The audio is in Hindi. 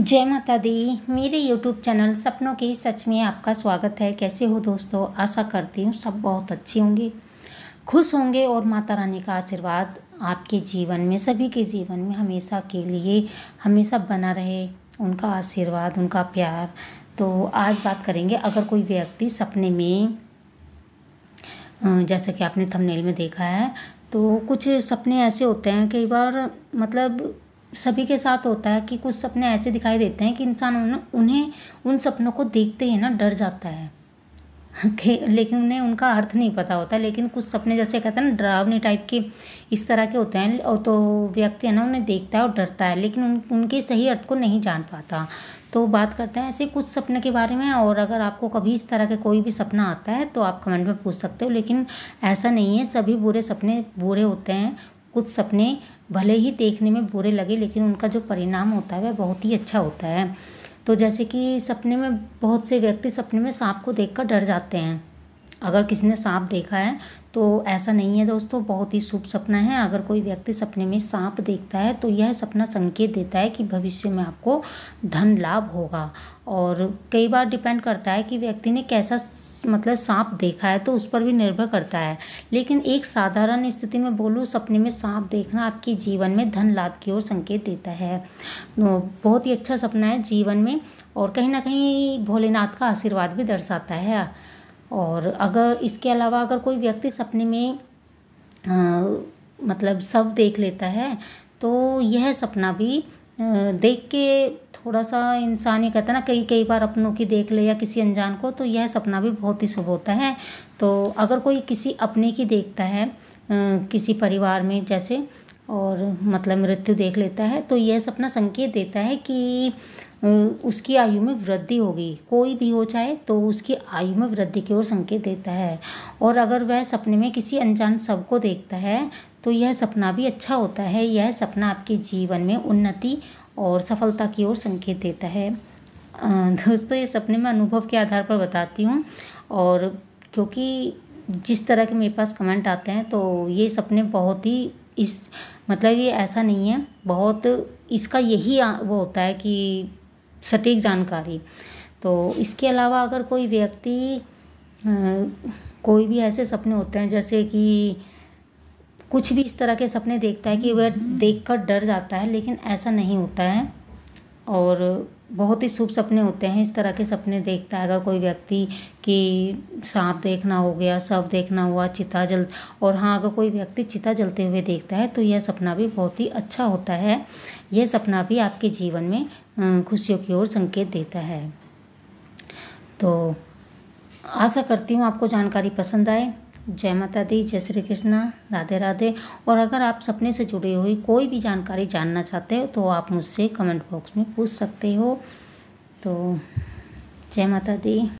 जय माता दी मेरे YouTube चैनल सपनों के सच में आपका स्वागत है कैसे हो दोस्तों आशा करती हूँ सब बहुत अच्छे होंगे खुश होंगे और माता रानी का आशीर्वाद आपके जीवन में सभी के जीवन में हमेशा के लिए हमेशा बना रहे उनका आशीर्वाद उनका प्यार तो आज बात करेंगे अगर कोई व्यक्ति सपने में जैसा कि आपने थंबनेल में देखा है तो कुछ सपने ऐसे होते हैं कई बार मतलब सभी के साथ होता है कि कुछ सपने ऐसे दिखाई देते हैं कि इंसान उन उन्हें उन सपनों को देखते ही ना डर जाता है लेकिन उन्हें उनका अर्थ नहीं पता होता लेकिन कुछ सपने जैसे कहते हैं ना डरावने टाइप के इस तरह के होते हैं और तो व्यक्ति है ना उन्हें देखता है और डरता है लेकिन उन उनके सही अर्थ को नहीं जान पाता तो बात करते हैं ऐसे कुछ सपने के बारे में और अगर आपको कभी इस तरह के कोई भी सपना आता है तो आप कमेंट में पूछ सकते हो लेकिन ऐसा नहीं है सभी बुरे सपने बुरे होते हैं कुछ सपने भले ही देखने में बुरे लगे लेकिन उनका जो परिणाम होता है वह बहुत ही अच्छा होता है तो जैसे कि सपने में बहुत से व्यक्ति सपने में सांप को देखकर डर जाते हैं अगर किसी ने सांप देखा है तो ऐसा नहीं है दोस्तों बहुत ही शुभ सपना है अगर कोई व्यक्ति सपने में सांप देखता है तो यह सपना संकेत देता है कि भविष्य में आपको धन लाभ होगा और कई बार डिपेंड करता है कि व्यक्ति ने कैसा मतलब सांप देखा है तो उस पर भी निर्भर करता है लेकिन एक साधारण स्थिति में बोलूँ सपने में सांप देखना आपके जीवन में धन लाभ की ओर संकेत देता है तो बहुत ही अच्छा सपना है जीवन में और कहीं ना कहीं भोलेनाथ का आशीर्वाद भी दर्शाता है और अगर इसके अलावा अगर कोई व्यक्ति सपने में आ, मतलब सब देख लेता है तो यह सपना भी देख के थोड़ा सा इंसान ये कहता है ना कई कई बार अपनों की देख ले या किसी अनजान को तो यह सपना भी बहुत ही शुभ होता है तो अगर कोई किसी अपने की देखता है किसी परिवार में जैसे और मतलब मृत्यु देख लेता है तो यह सपना संकेत देता है कि उसकी आयु में वृद्धि होगी कोई भी हो चाहे तो उसकी आयु में वृद्धि की ओर संकेत देता है और अगर वह सपने में किसी अनजान सब को देखता है तो यह सपना भी अच्छा होता है यह सपना आपके जीवन में उन्नति और सफलता की ओर संकेत देता है दोस्तों ये सपने मैं अनुभव के आधार पर बताती हूँ और क्योंकि जिस तरह के मेरे पास कमेंट आते हैं तो ये सपने बहुत ही इस मतलब ये ऐसा नहीं है बहुत इसका यही वो होता है कि सटीक जानकारी तो इसके अलावा अगर कोई व्यक्ति कोई भी ऐसे सपने होते हैं जैसे कि कुछ भी इस तरह के सपने देखता है कि हम्म, वह हम्म। देखकर डर जाता है लेकिन ऐसा नहीं होता है और बहुत ही शुभ सपने होते हैं इस तरह के सपने देखता है अगर कोई व्यक्ति कि सांप देखना हो गया सब देखना हुआ चिता जल और हाँ अगर कोई व्यक्ति चिता जलते हुए देखता है तो यह सपना भी बहुत ही अच्छा होता है यह सपना भी आपके जीवन में खुशियों की ओर संकेत देता है तो आशा करती हूँ आपको जानकारी पसंद आए जय माता दी जय श्री कृष्णा राधे राधे और अगर आप सपने से जुड़ी हुई कोई भी जानकारी जानना चाहते हो तो आप मुझसे कमेंट बॉक्स में पूछ सकते हो तो जय माता दी